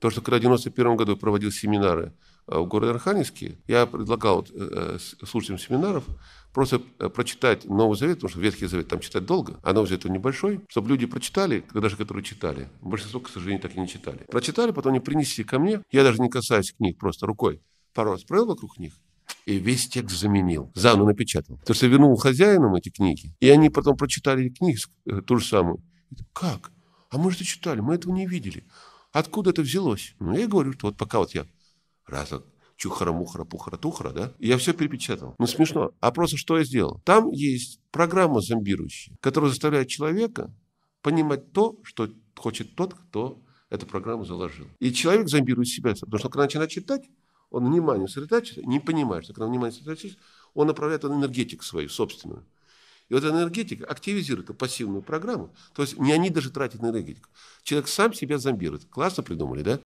То, что когда в 91 году проводил семинары э, в городе Архангельске, я предлагал э, слушателям семинаров просто э, прочитать Новый Завет, потому что Ветхий Завет там читать долго, а Новый Завет он небольшой, чтобы люди прочитали, даже которые читали. Большинство, к сожалению, так и не читали. Прочитали, потом они принесли ко мне, я даже не касаюсь книг, просто рукой пару раз провел вокруг них, и весь текст заменил, заново напечатал. Потому что вернул хозяинам эти книги, и они потом прочитали книги ту же самую. Как? А мы же читали, мы этого не видели. Откуда это взялось? Ну, я говорю, что вот пока вот я разок чухара-мухара-пухара-тухара, да? я все перепечатал. Ну, смешно. А просто что я сделал? Там есть программа зомбирующая, которая заставляет человека понимать то, что хочет тот, кто эту программу заложил. И человек зомбирует себя, потому что когда начинает читать, он внимание сосредотачивается, не понимает, что когда внимание сосредотачивается, он направляет на энергетик свою собственную. И вот энергетика активизирует пассивную программу. То есть не они даже тратят на энергетику. Человек сам себя зомбирует. Классно придумали, да?